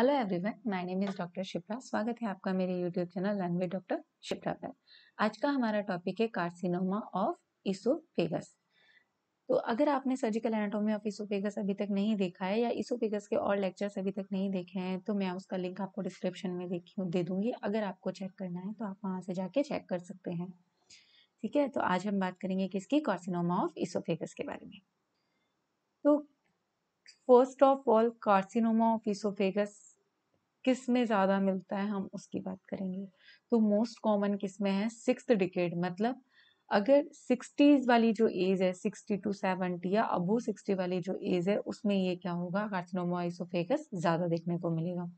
hello everyone my name is doctor Shipra स्वागत है आपका मेरे YouTube channel learn with doctor Shipra पर आज का हमारा टॉपिक है कार्सिनोमा ऑफ इसोफेगस तो अगर आपने सर्जिकल एनाटोमी ऑफ इसोफेगस अभी तक नहीं देखा है या इसोफेगस के और लेक्चर्स अभी तक नहीं देखे हैं तो मैं उसका लिंक आपको डिस्क्रिप्शन में देखी दे दूंगी अगर आपको चेक करना है तो आप वहाँ से जाके चेक कर सकते हैं ठीक है तो आज हम बात करेंगे किसकी कार्सिनोमा ऑफ इसोफेगस के बारे में तो first of all carcinoma of oesophagus किस में ज़्यादा मिलता है हम उसकी बात करेंगे तो मोस्ट कॉमन किस में है सिक्स डिकेड मतलब अगर सिक्सटीज़ वाली जो एज है सिक्सटी टू सेवेंटी या अबो सिक्सटी वाली जो एज है उसमें ये क्या होगा कार्सिनोमा ज़्यादा देखने को मिलेगा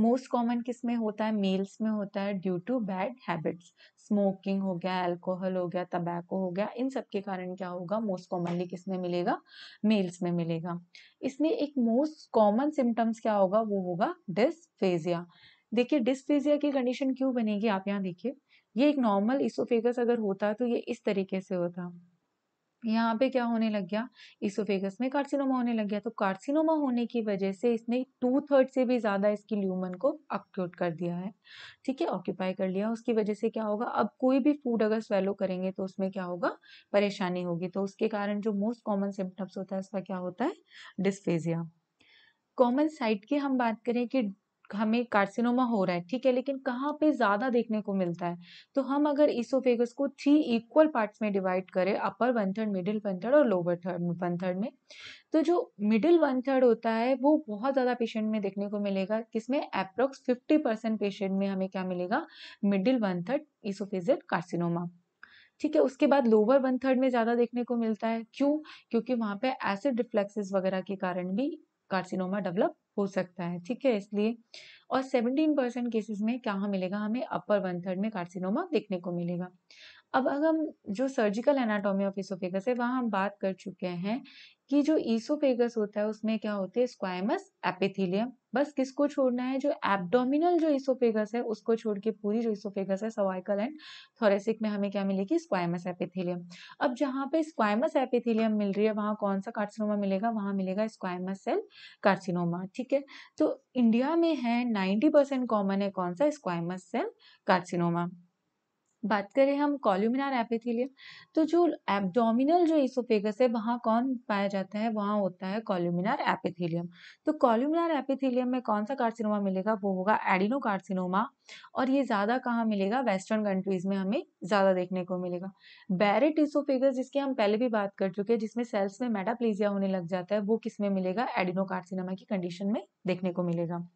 मोस्ट कॉमन किस में होता है मेल्स में होता है due to bad habits smoking हो गया अल्कोहल हो गया तबैको हो गया इन सब के कारण क्या होगा मोस्ट कॉमनली किस में मिलेगा मेल्स में मिलेगा इसमें एक मोस्ट कॉमन सिम्टम्स क्या होगा वो होगा डिस्फेजिया देखिए डिस्फेजिया की कंडीशन क्यों बनेगी आप यहाँ देखिए ये एक नॉर्मल इसोफेगस अगर होता तो ये इस तरीके से होता यहाँ पे क्या होने लग गया इसोफेगस में कार्सिनोमा होने लग गया तो कार्सिनोमा होने की वजह से इसने टू थर्ड से भी ज़्यादा इसकी ल्यूमन को अक्यूट कर दिया है ठीक है ऑक्यूपाई कर लिया उसकी वजह से क्या होगा अब कोई भी फूड अगर स्वेलो करेंगे तो उसमें क्या होगा परेशानी होगी तो उसके कारण जो मोस्ट कॉमन सिम्टम्स होता है उसका क्या होता है डिस्फेजिया कॉमन साइट की हम बात करें कि हमें कार्सिनोमा हो रहा है ठीक है लेकिन कहाँ पे ज़्यादा देखने को मिलता है तो हम अगर ईसोफेगस को थ्री इक्वल पार्ट्स में डिवाइड करें upper one third middle one third और लोअर थर्ड वन थर्ड में तो जो मिडिल वन थर्ड होता है वो बहुत ज़्यादा पेशेंट में देखने को मिलेगा किसमें अप्रॉक्स फिफ्टी परसेंट पेशेंट में हमें क्या मिलेगा middle one third oesophageal carcinoma ठीक है उसके बाद लोअर वन थर्ड में ज़्यादा देखने को मिलता है क्यों क्योंकि वहाँ पे एसिड रिफ्लेक्सेस वगैरह के कारण भी कार्सिनोमा डेवलप हो सकता है ठीक है इसलिए और 17 परसेंट केसेस में क्या मिलेगा हमें अपर वन थर्ड में कार्सिनोमा देखने को मिलेगा अब अगर हम जो सर्जिकल एनाटॉमी ऑफ ईसोफेगस है वहाँ हम बात कर चुके हैं कि जो ईसोफेगस होता है उसमें क्या होती है स्क्वायमस एपिथिलियम बस किसको छोड़ना है जो एब्डोमिनल जो इसोफेगस है उसको छोड़ के पूरी जो इसोफेगस है सवाइकल एंड थोरेसिक में हमें क्या मिलेगी स्क्वाइमस एपिथिलियम अब जहाँ पे स्क्वाइमस एपिथिलियम मिल रही है वहाँ कौन सा कार्सिनोमा मिलेगा वहाँ मिलेगा स्क्वाइमस सेल कार्सिनोमा ठीक है तो इंडिया में है नाइन्टी परसेंट कॉमन है कौन सा स्क्वाइमस सेल कार्सिनोमा बात करें हम कॉल्यूमिनार एपिथेलियम तो जो एब्डोमिनल जो इसोफेगस है वहाँ कौन पाया जाता है वहाँ होता है कॉल्यूमिनार एपिथेलियम तो कॉल्यूमिनार एपिथेलियम में कौन सा कार्सिनोमा मिलेगा वो होगा एडिनो कार्सिनोमा और ये ज़्यादा कहाँ मिलेगा वेस्टर्न कंट्रीज में हमें ज़्यादा देखने को मिलेगा बैरेट इसोफेगस जिसकी हम पहले भी बात कर चुके हैं जिसमें सेल्स में मेटाप्लीजिया होने लग जाता है वो किस में मिलेगा एडिनो कार्सिनोमा की कंडीशन में देखने को मिलेगा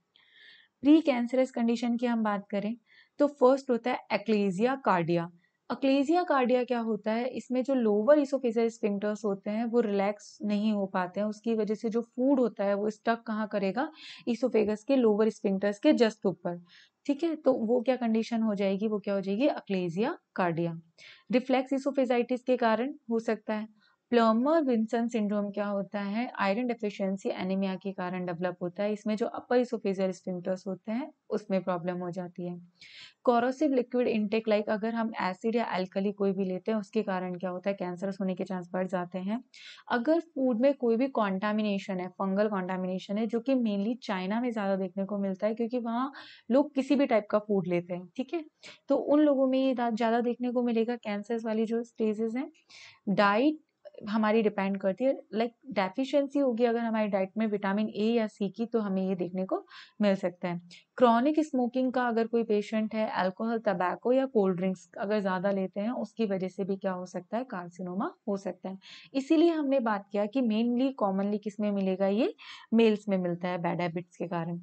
प्री कैंसरस कंडीशन की हम बात करें तो फर्स्ट होता है एक्लेजिया कार्डिया अक्लेजिया कार्डिया क्या होता है इसमें जो लोअर इसोफेजल स्पिंटर्स होते हैं वो रिलैक्स नहीं हो पाते हैं उसकी वजह से जो फूड होता है वो स्टक कहाँ करेगा इसोफेगस के लोअर स्पिंटर्स के जस्ट ऊपर ठीक है तो वो क्या कंडीशन हो जाएगी वो क्या हो जाएगी अक्लेजिया कार्डिया रिफ्लेक्स इसोफेजाइटिस के कारण हो सकता है प्लमर विंसन सिंड्रोम क्या होता है आयरन डेफिशिएंसी एनीमिया के कारण डेवलप होता है इसमें जो अपर इसोफेजियल स्पिंटर्स होते हैं उसमें प्रॉब्लम हो जाती है कॉरोसिव लिक्विड इंटेक लाइक अगर हम एसिड या एल्कली कोई भी लेते हैं उसके कारण क्या होता है कैंसर होने के चांस बढ़ जाते हैं अगर फूड में कोई भी कॉन्टामिनेशन है फंगल कॉन्टामिनेशन है जो कि मेनली चाइना में ज़्यादा देखने को मिलता है क्योंकि वहाँ लोग किसी भी टाइप का फूड लेते हैं ठीक है तो उन लोगों में ये ज़्यादा देखने को मिलेगा कैंसर वाली जो स्टेजेस हैं डाइट हमारी डिपेंड करती है लाइक डेफिशिएंसी होगी अगर हमारी डाइट में विटामिन ए या सी की तो हमें ये देखने को मिल सकता है क्रॉनिक स्मोकिंग का अगर कोई पेशेंट है अल्कोहल तबैको या कोल्ड ड्रिंक्स अगर ज़्यादा लेते हैं उसकी वजह से भी क्या हो सकता है कार्सिनोमा हो सकता है इसीलिए हमने बात किया कि मेनली कॉमनली किस में मिलेगा ये मेल्स में मिलता है बैड हैबिट्स के कारण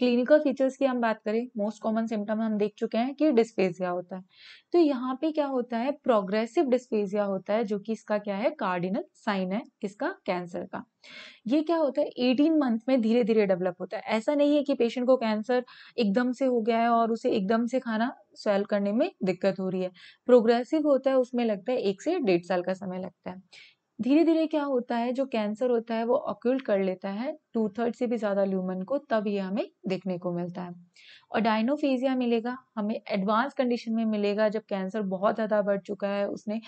क्लिनिकल फीचर्स की हम बात करें मोस्ट कॉमन सिम्टम हम देख चुके हैं कि डिस्पेजिया होता है तो यहाँ पे क्या होता है प्रोग्रेसिव डिस्पेजिया होता है जो कि इसका क्या है कार्डिनल साइन है किसका कैंसर का ये क्या होता है 18 मंथ में धीरे धीरे डेवलप होता है ऐसा नहीं है कि पेशेंट को कैंसर एकदम से हो गया है और उसे एकदम से खाना सेल करने में दिक्कत हो रही है प्रोग्रेसिव होता है उसमें लगता है एक से डेढ़ साल का समय लगता है धीरे धीरे क्या होता है जो कैंसर होता है वो ऑक्यूल्ट कर लेता है टू थर्ड से भी ज़्यादा ल्यूमन को तब ये हमें देखने को मिलता है और डायनोफेजिया मिलेगा हमें एडवांस कंडीशन में मिलेगा जब कैंसर बहुत ज़्यादा बढ़ चुका है उसने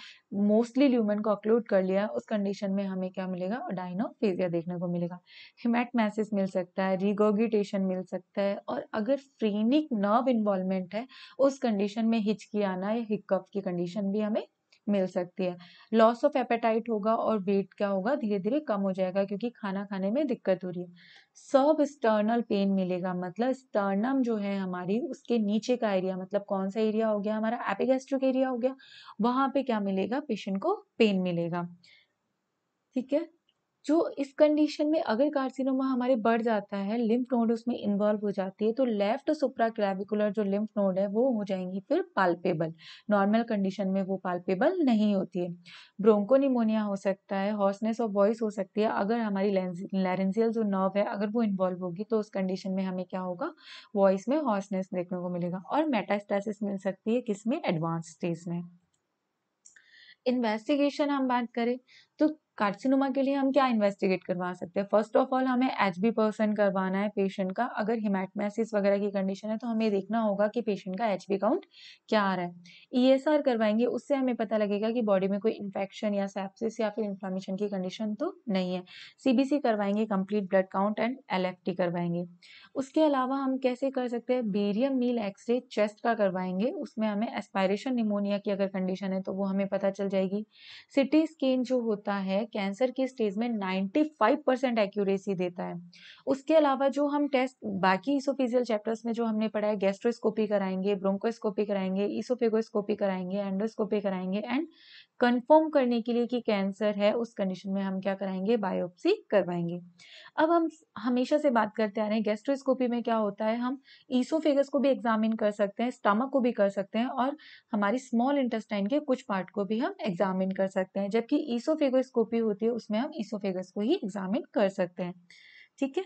मोस्टली ल्यूमन को ऑक्लूड कर लिया उस कंडीशन में हमें क्या मिलेगा और डायनोफेजिया देखने को मिलेगा हिमैटमैसिस मिल सकता है रिगोगिटेशन मिल सकता है और अगर फ्रेनिक नर्व इन्वॉल्वमेंट है उस कंडीशन में हिचकी आना या हिकअप की कंडीशन भी हमें मिल सकती है लॉस ऑफ एपेटाइट होगा और वेट क्या होगा धीरे धीरे कम हो जाएगा क्योंकि खाना खाने में दिक्कत हो रही है सब स्टर्नल पेन मिलेगा मतलब स्टर्नम जो है हमारी उसके नीचे का एरिया मतलब कौन सा एरिया हो गया हमारा एपिगेस्ट्रिक एरिया हो गया वहां पे क्या मिलेगा पेशेंट को पेन मिलेगा ठीक है जो इस कंडीशन में अगर कार्सिनोमा हमारे बढ़ जाता है लिम्फ नोड उसमें इन्वॉल्व हो जाती है तो लेफ्ट सुप्रा क्लेविकुलर जो लिम्फ नोड है वो हो जाएंगी फिर पाल्पेबल नॉर्मल कंडीशन में वो पाल्पेबल नहीं होती है ब्रोंको निमोनिया हो सकता है हॉर्सनेस ऑफ वॉइस हो सकती है अगर हमारी लैरेंजियल जो नर्व है अगर वो इन्वॉल्व होगी तो उस कंडीशन में हमें क्या होगा वॉइस में हॉर्सनेस देखने को मिलेगा और मेटास्टेसिस मिल सकती है किसमें एडवांस स्टेज में इन्वेस्टिगेशन हम बात करें तो कार्सिनोमा के लिए हम क्या इन्वेस्टिगेट करवा सकते हैं फर्स्ट ऑफ ऑल हमें एच बी पर्सन करवाना है पेशेंट का अगर हिमैटमैसिस वगैरह की कंडीशन है तो हमें देखना होगा कि पेशेंट का एच बी काउंट क्या आ रहा है ई एस आर करवाएंगे उससे हमें पता लगेगा कि बॉडी में कोई इन्फेक्शन या सेप्सिस या फिर इन्फ्लामेशन की कंडीशन तो नहीं है सी बी सी करवाएंगे complete blood count and L F T करवाएंगे उसके अलावा हम कैसे कर सकते हैं बेरियम मील एक्सरे चेस्ट का करवाएंगे उसमें हमें एस्पायरेशन निमोनिया की अगर कंडीशन है तो वो हमें पता चल जाएगी सिटी स्कैन जो होता है कैंसर के स्टेज में 95 परसेंट एक्यूरेसी देता है उसके अलावा जो हम टेस्ट बाकी इसोफिजियल चैप्टर्स में जो हमने पढ़ा है गैस्ट्रोस्कोपी कराएंगे ब्रोंकोस्कोपी कराएंगे ईसोफेगोस्कोपी कराएंगे एंडोस्कोपी कराएंगे एंड कंफर्म करने के लिए कि कैंसर है उस कंडीशन में हम क्या कराएंगे बायोप्सी करवाएंगे अब हम हमेशा से बात करते आ रहे हैं गैस्ट्रोस्कोपी में क्या होता है हम ईसोफेगस को भी एग्जामिन कर सकते हैं स्टमक को भी कर सकते हैं और हमारी स्मॉल इंटेस्टाइन के कुछ पार्ट को भी हम एग्जामिन कर सकते हैं जबकि ईसोफेगोस्कोपी होती है उसमें हम ईसोफेगस को ही एग्जामिन कर सकते हैं ठीक है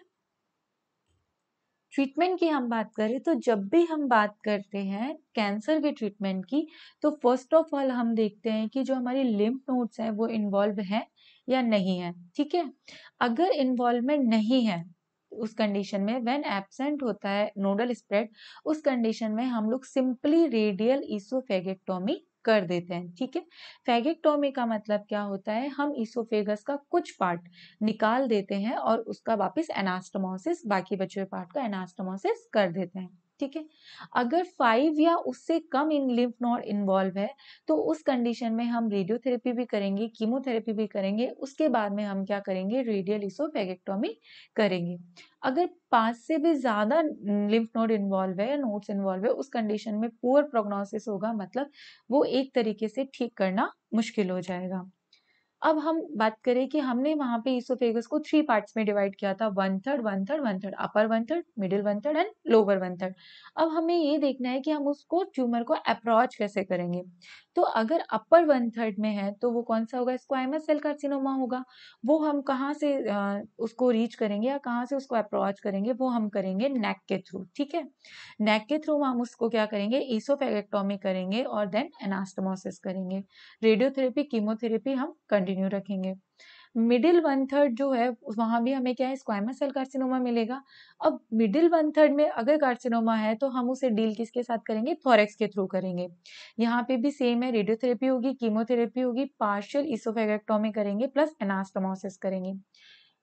ट्रीटमेंट की हम बात करें तो जब भी हम बात करते हैं कैंसर के ट्रीटमेंट की तो फर्स्ट ऑफ ऑल हम देखते हैं कि जो हमारी लिम्फ नोड्स हैं वो इन्वॉल्व हैं या नहीं है ठीक है अगर इन्वॉल्वमेंट नहीं है उस कंडीशन में व्हेन एबसेंट होता है नोडल स्प्रेड उस कंडीशन में हम लोग सिंपली रेडियल इसोफेगेटोमी कर देते हैं ठीक है फैगेक्टोमी का मतलब क्या होता है हम इसोफेगस का कुछ पार्ट निकाल देते हैं और उसका वापस एनास्टोमोसिस बाकी बचे हुए पार्ट का एनास्टोमोसिस कर देते हैं ठीक है अगर फाइव या उससे कम इन लिम्फ नोड इन्वॉल्व है तो उस कंडीशन में हम रेडियोथेरेपी भी करेंगे कीमोथेरेपी भी करेंगे उसके बाद में हम क्या करेंगे रेडियल इसोफेगेक्टोमी करेंगे अगर पाँच से भी ज़्यादा लिम्फ नोड इन्वॉल्व है नोड्स इन्वॉल्व है उस कंडीशन में पुअर प्रोग्नोसिस होगा मतलब वो एक तरीके से ठीक करना मुश्किल हो जाएगा अब हम बात करें कि हमने वहां पे इसोफेगस को थ्री पार्ट्स में डिवाइड किया था one third one third one third upper one third middle one third and lower one third अब हमें ये देखना है कि हम उसको ट्यूमर को अप्रोच कैसे करेंगे तो अगर अपर वन थर्ड में है तो वो कौन सा होगा स्क्वाइमस सेल कार्सिनोमा होगा वो हम कहाँ से उसको रीच करेंगे या कहाँ से उसको अप्रोच करेंगे वो हम करेंगे नेक के थ्रू ठीक है नेक के थ्रू हम उसको क्या करेंगे ईसोफेगेक्टोमी करेंगे और देन एनास्टोमोसिस करेंगे रेडियोथेरेपी कीमोथेरेपी हम कंटिन्यू रखेंगे मिडिल वन थर्ड जो है वहाँ भी हमें क्या है स्क्वाइमस सेल कार्सिनोमा मिलेगा अब मिडिल वन थर्ड में अगर कार्सिनोमा है तो हम उसे डील किसके साथ करेंगे थॉरेक्स के थ्रू करेंगे यहाँ पे भी सेम है रेडियोथेरेपी होगी कीमोथेरेपी होगी पार्शियल इसोफेगेक्टोमी करेंगे प्लस एनास्टोमोसिस करेंगे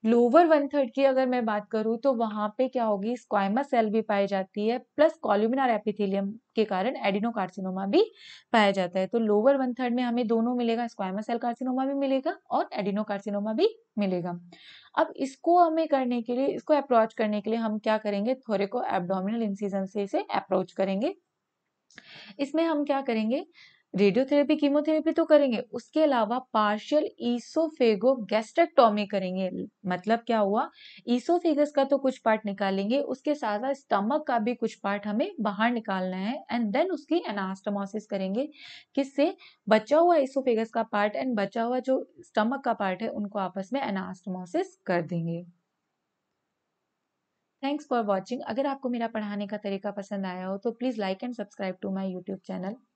लोअर वन थर्ड की अगर मैं बात करूँ तो वहाँ पे क्या होगी स्क्वाइमा सेल भी पाई जाती है प्लस कॉल्यूमिनार एपिथेलियम के कारण एडिनोकार्सिनोमा भी पाया जाता है तो लोअर वन थर्ड में हमें दोनों मिलेगा स्क्वाइमा सेल कार्सिनोमा भी मिलेगा और एडिनोकार्सिनोमा भी मिलेगा अब इसको हमें करने के लिए इसको अप्रोच करने के लिए हम क्या करेंगे थोरे को एबडोमिनल इंसीजन से इसे अप्रोच करेंगे इसमें हम क्या करेंगे रेडियोथेरेपी कीमोथेरेपी तो करेंगे उसके अलावा पार्शियल ईसोफेगो गैस्ट्रेक्टोमी करेंगे मतलब क्या हुआ ईसोफेगस का तो कुछ पार्ट निकालेंगे उसके साथ साथ स्टमक का भी कुछ पार्ट हमें बाहर निकालना है एंड देन उसकी एनास्टमोसिस करेंगे किससे बचा हुआ ईसोफेगस का पार्ट एंड बचा हुआ जो स्टमक का पार्ट है उनको आपस में एनास्टमोसिस कर देंगे थैंक्स फॉर वॉचिंग अगर आपको मेरा पढ़ाने का तरीका पसंद आया हो तो please like and subscribe to my YouTube channel